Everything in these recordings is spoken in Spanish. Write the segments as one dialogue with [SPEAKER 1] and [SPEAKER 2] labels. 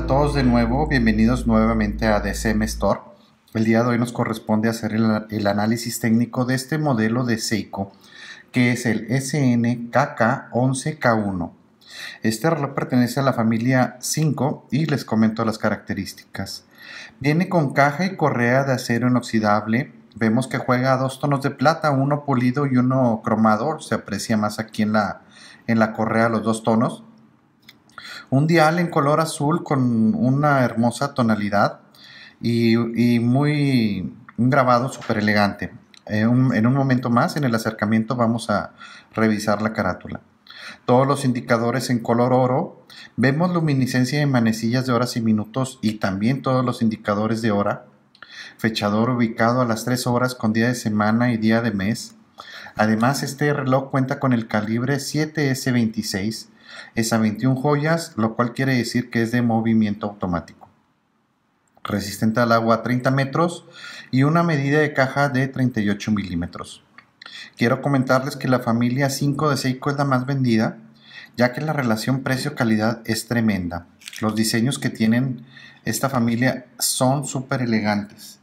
[SPEAKER 1] Hola a todos de nuevo, bienvenidos nuevamente a DCM Store. El día de hoy nos corresponde hacer el, análisis técnico de este modelo de Seiko, que es el SNKK11K1. Este reloj pertenece a la familia 5 y les comento las características. Viene con caja y correa de acero inoxidable. Vemos que juega a dos tonos de plata, uno pulido y uno cromado. Se aprecia más aquí en la, en la correa los dos tonos. Un dial en color azul con una hermosa tonalidad y, muy un grabado súper elegante. Eh, en un, momento más, en el acercamiento, vamos a revisar la carátula todos los indicadores en color oro, vemos luminiscencia en manecillas de horas y minutos y también todos los indicadores de hora, fechador ubicado a las 3 horas con día de semana y día de mes. Además, este reloj cuenta con el calibre 7S26 es a 21 joyas, lo cual quiere decir que es de movimiento automático. Resistente al agua 30 metros y una medida de caja de 38 milímetros. Quiero comentarles que la familia 5 de Seiko es la más vendida, ya que la relación precio-calidad es tremenda. Los diseños que tienen esta familia son súper elegantes.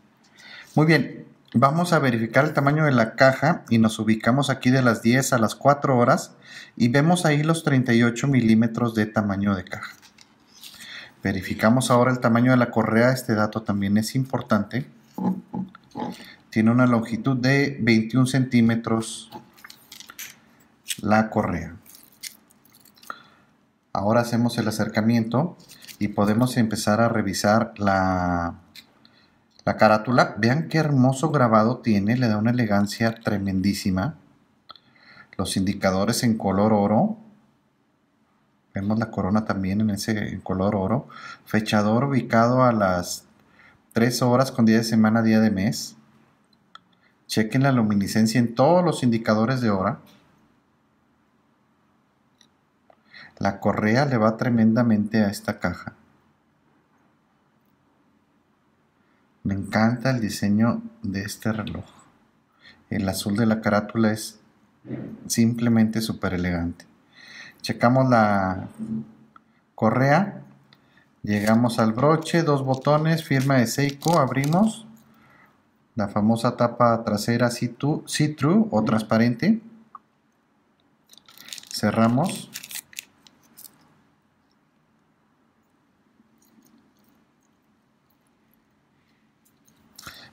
[SPEAKER 1] Muy bien, Vamos a verificar el tamaño de la caja y nos ubicamos aquí de las 10 a las 4 horas y vemos ahí los 38 milímetros de tamaño de caja. Verificamos ahora el tamaño de la correa, este dato también es importante. Tiene una longitud de 21 centímetros la correa. Ahora hacemos el acercamiento y podemos empezar a revisar la la carátula, vean qué hermoso grabado tiene, le da una elegancia tremendísima. Los indicadores en color oro. Vemos la corona también en ese color oro. Fechador ubicado a las 3 horas con día de semana, día de mes. Chequen la luminiscencia en todos los indicadores de hora. La correa le va tremendamente a esta caja. Me encanta el diseño de este reloj. El azul de la carátula es simplemente súper elegante. Checamos la correa. Llegamos al broche, dos botones, firma de Seiko, abrimos. La famosa tapa trasera see-through o transparente. Cerramos.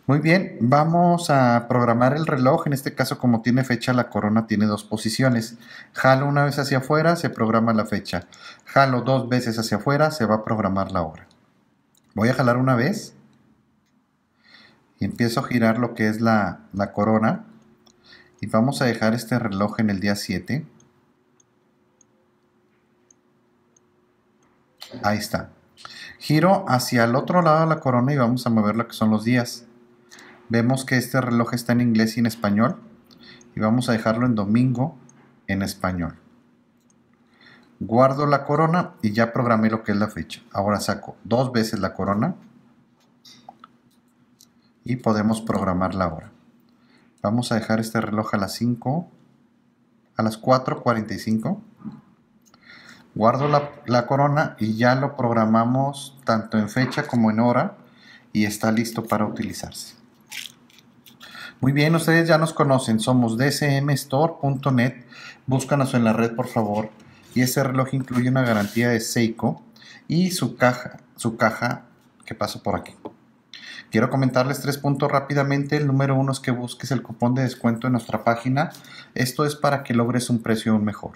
[SPEAKER 1] Muy bien, vamos a programar el reloj. En este caso, como tiene fecha, la corona tiene dos posiciones. Jalo una vez hacia afuera, se programa la fecha. Jalo dos veces hacia afuera, se va a programar la hora. Voy a jalar una vez y empiezo a girar lo que es la, la corona. Y vamos a dejar este reloj en el día 7. Ahí está. Giro hacia el otro lado de la corona y vamos a mover lo que son los días. Vemos que este reloj está en inglés y en español. Y vamos a dejarlo en domingo en español. Guardo la corona y ya programé lo que es la fecha. Ahora saco dos veces la corona. Y podemos programar la hora. Vamos a dejar este reloj a las 5. A las 4.45. Guardo la corona y ya lo programamos tanto en fecha como en hora. Y está listo para utilizarse. Muy bien, ustedes ya nos conocen, somos dcmstore.net, búscanos en la red por favor. Y ese reloj incluye una garantía de Seiko y su caja, su caja que paso por aquí. Quiero comentarles tres puntos rápidamente. El número uno es que busques el cupón de descuento en nuestra página. Esto es para que logres un precio mejor.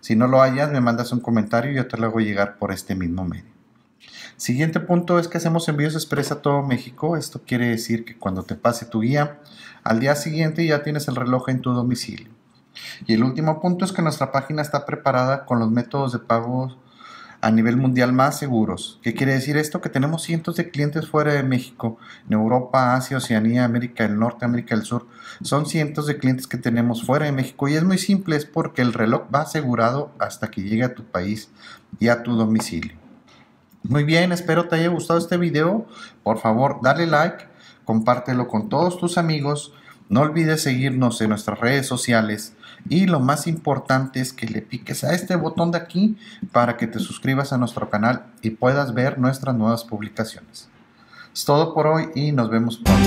[SPEAKER 1] Si no lo hayas, me mandas un comentario y yo te lo hago llegar por este mismo medio. Siguiente punto es que hacemos envíos expresa a todo México. Esto quiere decir que cuando te pase tu guía, al día siguiente ya tienes el reloj en tu domicilio. Y el último punto es que nuestra página está preparada con los métodos de pago a nivel mundial más seguros. ¿Qué quiere decir esto? Que tenemos cientos de clientes fuera de México, en Europa, Asia, Oceanía, América del Norte, América del Sur. Son cientos de clientes que tenemos fuera de México y es muy simple, es porque el reloj va asegurado hasta que llegue a tu país y a tu domicilio. Muy bien, espero te haya gustado este video. Por favor, dale like, compártelo con todos tus amigos. No olvides seguirnos en nuestras redes sociales y lo más importante es que le piques a este botón de aquí para que te suscribas a nuestro canal y puedas ver nuestras nuevas publicaciones. Es todo por hoy y nos vemos pronto.